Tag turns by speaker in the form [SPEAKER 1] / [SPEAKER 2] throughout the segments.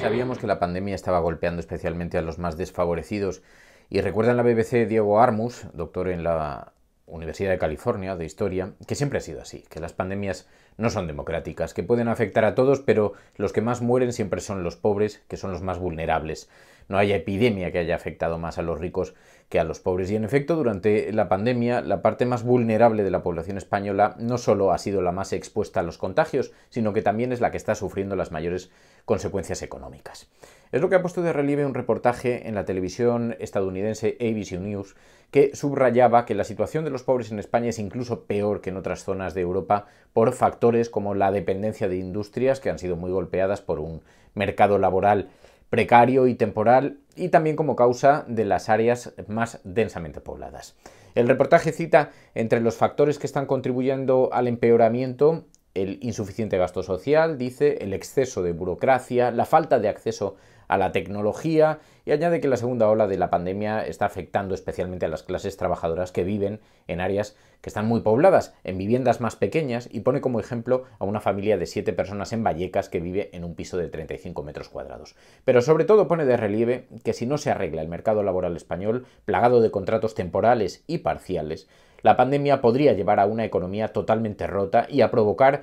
[SPEAKER 1] Sabíamos que la pandemia estaba golpeando especialmente a los más desfavorecidos y recuerda en la BBC Diego Armus, doctor en la Universidad de California de Historia, que siempre ha sido así, que las pandemias no son democráticas, que pueden afectar a todos, pero los que más mueren siempre son los pobres, que son los más vulnerables no haya epidemia que haya afectado más a los ricos que a los pobres. Y en efecto, durante la pandemia, la parte más vulnerable de la población española no solo ha sido la más expuesta a los contagios, sino que también es la que está sufriendo las mayores consecuencias económicas. Es lo que ha puesto de relieve un reportaje en la televisión estadounidense ABC News que subrayaba que la situación de los pobres en España es incluso peor que en otras zonas de Europa por factores como la dependencia de industrias que han sido muy golpeadas por un mercado laboral precario y temporal y también como causa de las áreas más densamente pobladas. El reportaje cita entre los factores que están contribuyendo al empeoramiento el insuficiente gasto social, dice, el exceso de burocracia, la falta de acceso a la tecnología y añade que la segunda ola de la pandemia está afectando especialmente a las clases trabajadoras que viven en áreas que están muy pobladas, en viviendas más pequeñas y pone como ejemplo a una familia de siete personas en Vallecas que vive en un piso de 35 metros cuadrados. Pero sobre todo pone de relieve que si no se arregla el mercado laboral español, plagado de contratos temporales y parciales, la pandemia podría llevar a una economía totalmente rota y a provocar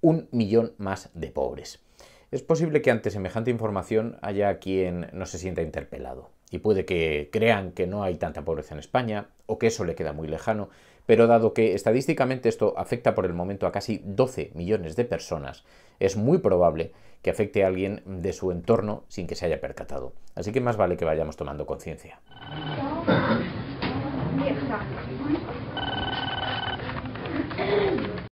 [SPEAKER 1] un millón más de pobres. Es posible que ante semejante información haya quien no se sienta interpelado y puede que crean que no hay tanta pobreza en España o que eso le queda muy lejano, pero dado que estadísticamente esto afecta por el momento a casi 12 millones de personas, es muy probable que afecte a alguien de su entorno sin que se haya percatado. Así que más vale que vayamos tomando conciencia.